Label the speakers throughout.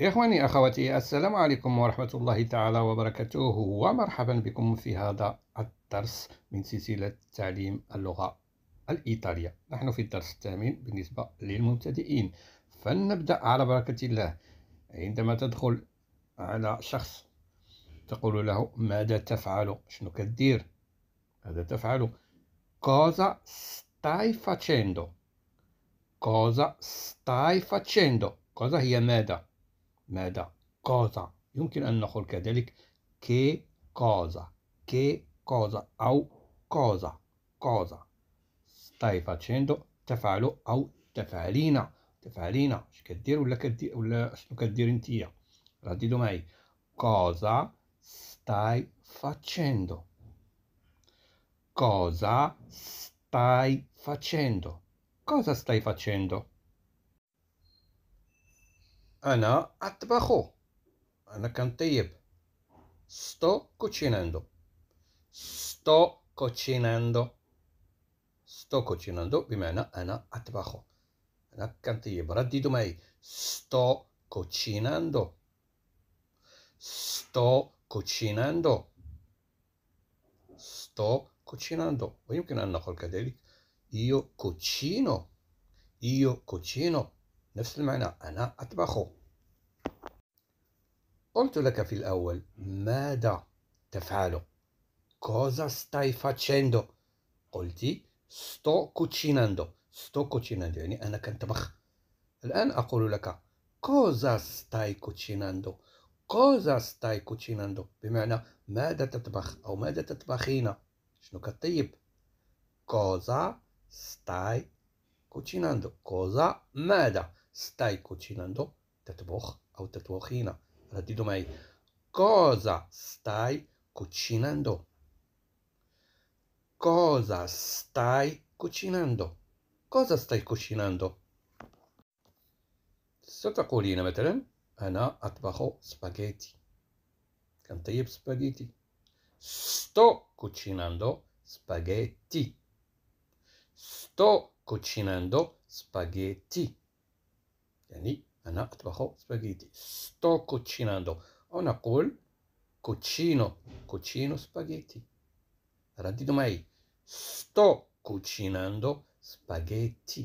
Speaker 1: إخواني أخواتي السلام عليكم ورحمة الله تعالى وبركاته ومرحبا بكم في هذا الدرس من سلسلة تعليم اللغة الإيطالية نحن في الدرس الثامن بالنسبة للمبتدئين فلنبدأ على بركة الله عندما تدخل على شخص تقول له ماذا تفعل شنو كدير ماذا تفعل كوزا ستاي فاتشيندو كوزا ستاي فاتشيندو كوزا هي ماذا ماذا cosa يمكن أن نقول كذلك che cosa che cosa أو cosa cosa stai facendo تفعل أو تفعلين تفعلين اش كدير ولا كدير ولا شنو كدير نتيا رددوا معي cosa stai facendo cosa stai facendo cosa stai facendo أنا أطبخ أنا كنطيب sto cucinando sto cucinando sto cucinando بمعنى أنا أطبخ أنا كنطيب رددوا معي sto cucinando sto cucinando sto cucinando ويمكن أن نقول كذلك io cucino io cucino نفس المعنى أنا أطبخ قلت لك في الأول ماذا تفعل cosa stai facendo قلت sto cucinando sto cucinando يعني أنا كنطبخ الآن أقول لك cosa stai cucinando cosa stai cucinando بمعنى ماذا تطبخ أو ماذا تطبخين شنو كطيب cosa stai cucinando cosa ماذا stai cucinando تطبخ أو تطبخين Allora ti domai, cosa stai cucinando? Cosa stai cucinando? Cosa stai cucinando? ستقولين مثلا أنا أطبخ سباغيتي كان طيب spaghetti. sto cucinando spaghetti sto cucinando spaghetti يعني أنا أطبخ سباجيتي ستو كوتشيناندو أو نقول كوتشينو كوتشينو سباجيتي رددوا معي sto cucinando spaghetti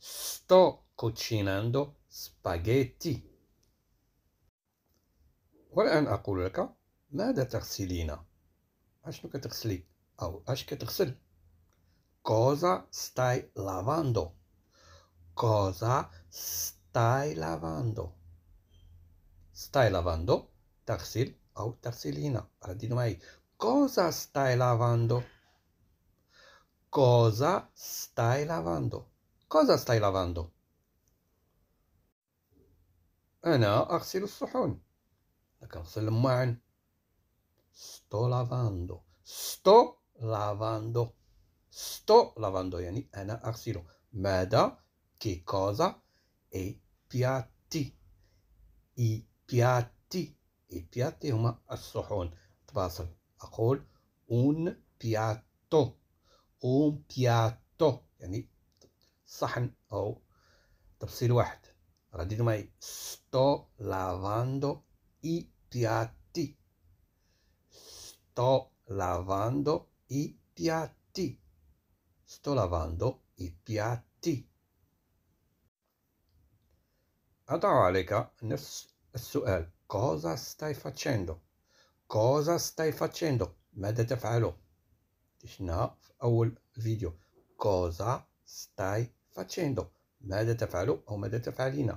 Speaker 1: sto cucinando spaghetti والآن أقول لك ماذا تغسلين أشنو كتغسلي أو أش كتغسل كوزا ستاي لافاندو cosa stai stai lavando. Stai lavando? Tarsil au Tarsilina. Allora di noi, cosa stai lavando? Cosa stai lavando? Cosa stai lavando? أنا أغسل الصحون كنغسل man. sto lavando sto lavando sto lavando يعني أنا أغسله ماذا che cosa e بياتي إي بياتي إي بياتي هما الصحون تواصل أقول اون بياتو اون بياتو يعني صحن أو تفصيل واحد رديد معي ستو لافاندو اي بياتي ستو لافاندو اي بياتي ستو لافاندو اي بياتي أضع عليك نفس السؤال cosa stai facendo cosa stai facendo ماذا تفعل شفناها في أول فيديو cosa stai facendo ماذا تفعل أو ماذا تفعلين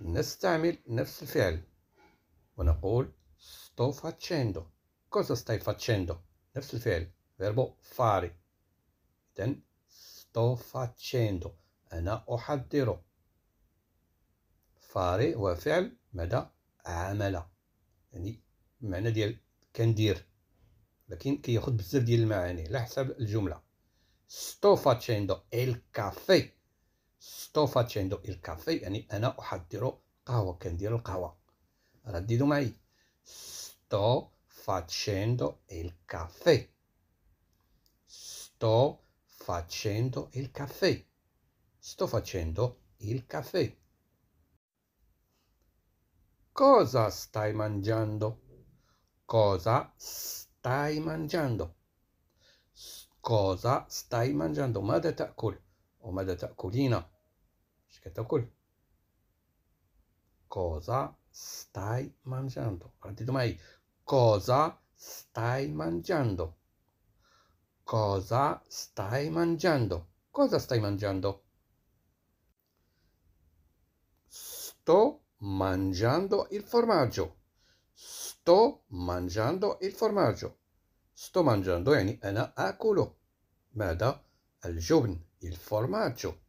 Speaker 1: نستعمل نفس الفعل ونقول sto facendo cosa stai facendo نفس الفعل verbo fare إذن sto facendo أنا e أحضر فاري هو فعل مدى عمل يعني المعنى ديال كندير لكن كياخد بزاف ديال المعاني على حسب الجمله ستو facendo الكافي ستو sto الكافي يعني انا احضر قهوه كندير القهوه رددوا معي ستو facendo الكافي ستو sto facendo il caffè sto facendo il caffè Cosa stai mangiando? Cosa stai mangiando? cosa stai mangiando ماذا O وماذا تأكلين مش كتأكل cosa stai mangiando partito mai cosa stai mangiando cosa stai mangiando cosa stai mangiando sto mangiando il formaggio. Sto mangiando il formaggio. sto mangiando يعني أنا al ماذا il formaggio.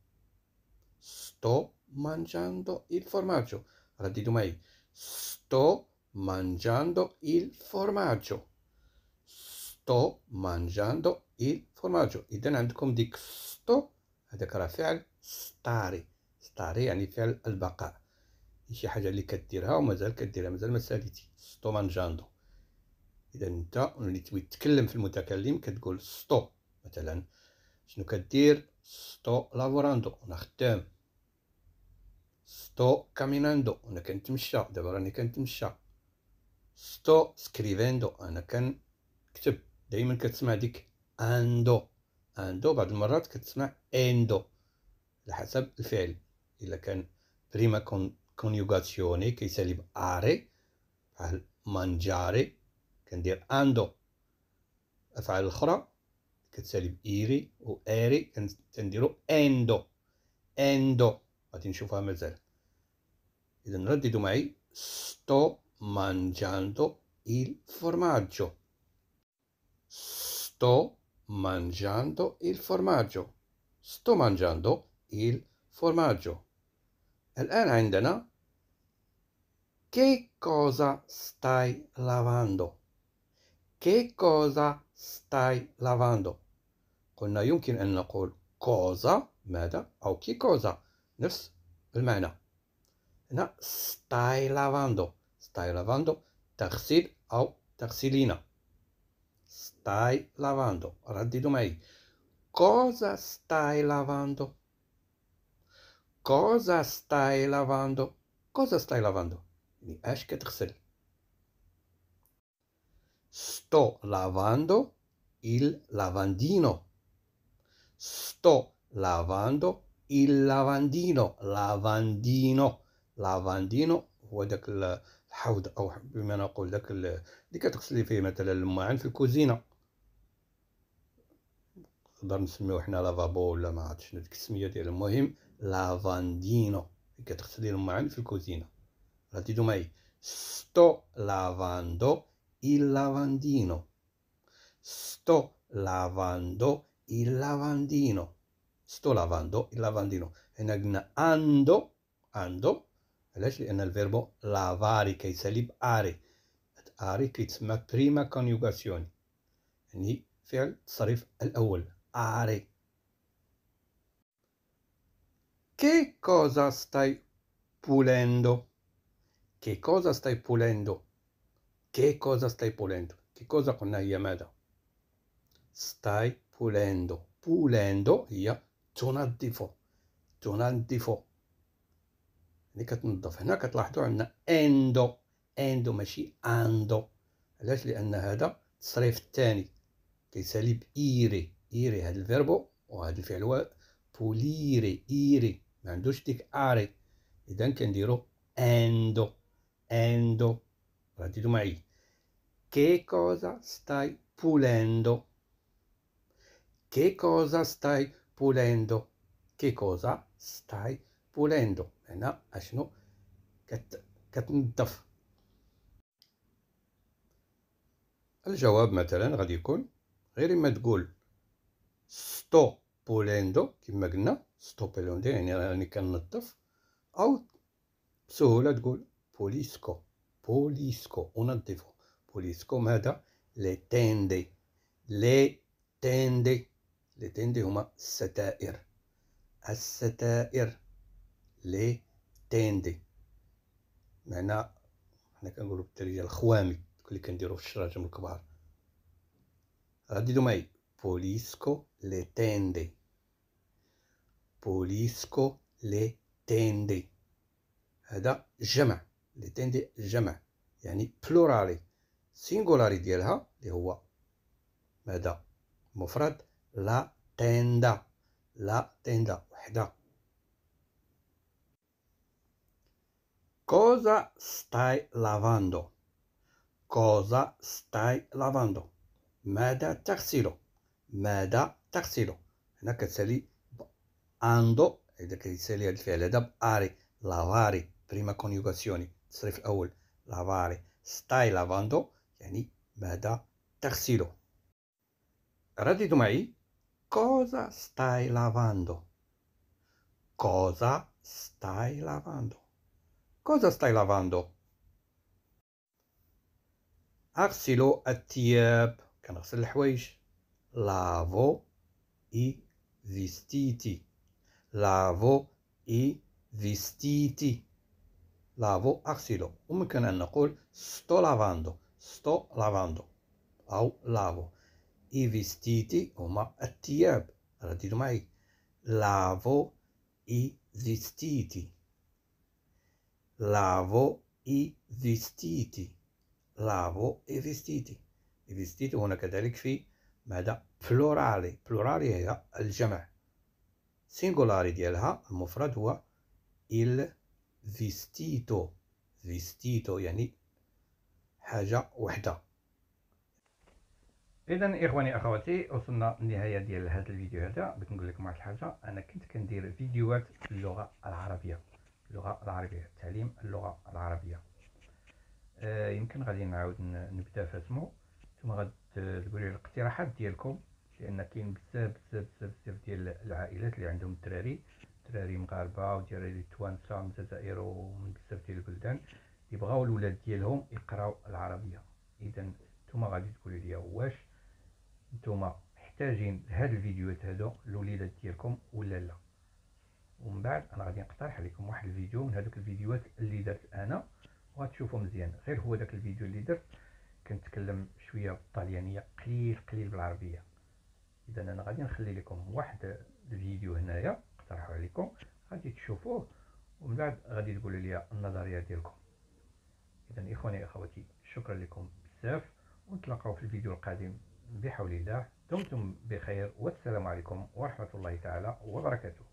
Speaker 1: sto mangiando il formaggio Radito mai. sto mangiando il formaggio sto mangiando il formaggio إذا عندكم ديك sto هذاك راه ecco فعل stare stare يعني al bacca. شي حاجه اللي كديرها ومازال كديرها مازال ما ساليتي ستو مانجاندو اذا انت ملي تبغي تتكلم في المتكلم كتقول ستو مثلا شنو كدير ستو لافوراندو انا خدام ستو كاميناندو انا كنتمشى دابا راني كنتمشى ستو سكريفيندو انا كنكتب دائما كتسمع ديك اندو اندو بعض المرات كتسمع اندو على حسب الفعل الا كان بريما كون coniugazione che sarebbe are, فعل mangiare, كندير ando. e fa il أفعال أخرى كتسالب إيري و إيري كنديرو أندو أندو غادي نشوفها مازال إذا رددوا معي sto mangiando il formaggio sto mangiando il formaggio sto mangiando il formaggio الآن عندنا che cosa stai lavando? Che cosa stai lavando? قلنا يمكن أن نقول كوزا ماذا أو كي كوزا نفس المعنى هنا ستاي لافاندو ستاي لافاندو تغسيل أو تغسلين ستاي لافاندو رددوا معي كوزا ستاي لافاندو كوزا ستاي لافاندو كوزا ستاي لافاندو يعني اش كتغسل sto lavando il lavandino sto lavando il lavandino lavandino lavandino هو داك الحوض او بما نقول داك اللي كتغسلي فيه مثلا الماعن في الكوزينه نقدر نسميو حنا لافابو ولا ما عرفتش شنو ديك السميه ديال المهم لافاندينو كتغسلي الماعن في الكوزينه La Partito mai. Sto lavando il lavandino. Sto lavando il lavandino. Sto lavando il lavandino. E nagna ando, ando, علاش لان الفيربو لافاري كيتسالي باري هاد prima coniugazione. E كونيوغاسيون يعني sarif التصريف الاول Are. che cosa stai pulendo Che cosa stai pulendo? Che cosa stai pulendo? Che cosa قلنا هي yamada? stai pulendo. Pulendo هي تنظف تنظف اللي كتنظف هنا كتلاحظوا عندنا اندو اندو ماشي اندو علاش لان هذا تصريف الثاني كيسالي بايري ايري هذا الفيربو وهذا الفعل هو بوليري ايري ما عندوش ديك اري اذا كنديرو اندو endo, guardate tu mai, che cosa stai pulendo? Che cosa stai pulendo? Che cosa stai pulendo? هنا اشنو كت... كتنظف الجواب مثلا غادي يكون غير ما تقول ستو بوليندو كما قلنا ستو بوليندو يعني راني كننظف او بسهوله تقول بوليسكو بوليسكو أنظفه بوليسكو ماذا تيندي لي تيندي هما الستائر الستائر تيندي معنى حنا كنقولو بالدارجة الخوامي اللي كنديرو في الشراجم الكبار غادي معايا بوليسكو لي تيندي بوليسكو لي تيندي هذا جمع اللي تندي الجمع يعني بلورالي سينغولاري ديالها اللي هو ماذا مفرد لا تندا لا تندا وحده Cosa stai lavando? Cosa stai lavando? ماذا تغسله؟ ماذا تغسله؟ هنا كتسالي ando e كيتسالي هاد الفعل هذا باري لافاري prima coniugazione التصريف الأول لافاري ستاي لافاندو يعني ماذا تغسله رددوا معي كوزا ستاي لافاندو كوزا ستاي لافاندو كوزا ستاي لافاندو أغسل الثياب كنغسل الحوايج لافو إي فيستيتي لافو إي فيستيتي لافو أغسله وممكن أن نقول ستو لافاندو ستو لافاندو أو لافو إي فيستيتي هما التياب رديتو معي لافو إي فيستيتي لافو إي فيستيتي لافو إي فيستيتي إي فيستيتي هنا كذلك في ماذا بلورالي بلورالي هي الجمع سينغولاري ديالها المفرد هو إل فيستيتو فيستيتو يعني حاجة وحدة اذا اخواني اخواتي وصلنا للنهايه ديال هذا الفيديو هذا بغيت نقول لكم واحد الحاجه انا كنت كندير فيديوهات باللغه العربيه اللغه العربيه تعليم اللغه العربيه آه يمكن غادي نعاود نبدا فاسمو ثم غاد تقولوا لي الاقتراحات ديالكم لان كاين بزاف بزاف بزاف ديال العائلات اللي عندهم الدراري دراري مغاربه ودراري التوانسه من الجزائر ومن بزاف ديال البلدان يبغاو الولاد ديالهم يقراو العربيه اذا نتوما غادي تقولوا لي واش نتوما محتاجين هاد الفيديوهات هادو لوليدات ديالكم ولا لا ومن بعد انا غادي نقترح عليكم واحد الفيديو من هادوك الفيديوهات اللي درت انا وغتشوفوا مزيان غير هو داك الفيديو اللي درت كنتكلم شويه بالطليانيه قليل قليل بالعربيه اذا انا غادي نخلي لكم واحد الفيديو هنايا نقترحو عليكم غادي تشوفوه ومن بعد غادي تقولوا لي النظريه ديالكم اذا اخواني اخواتي شكرا لكم بزاف ونتلاقاو في الفيديو القادم بحول الله دمتم بخير والسلام عليكم ورحمه الله تعالى وبركاته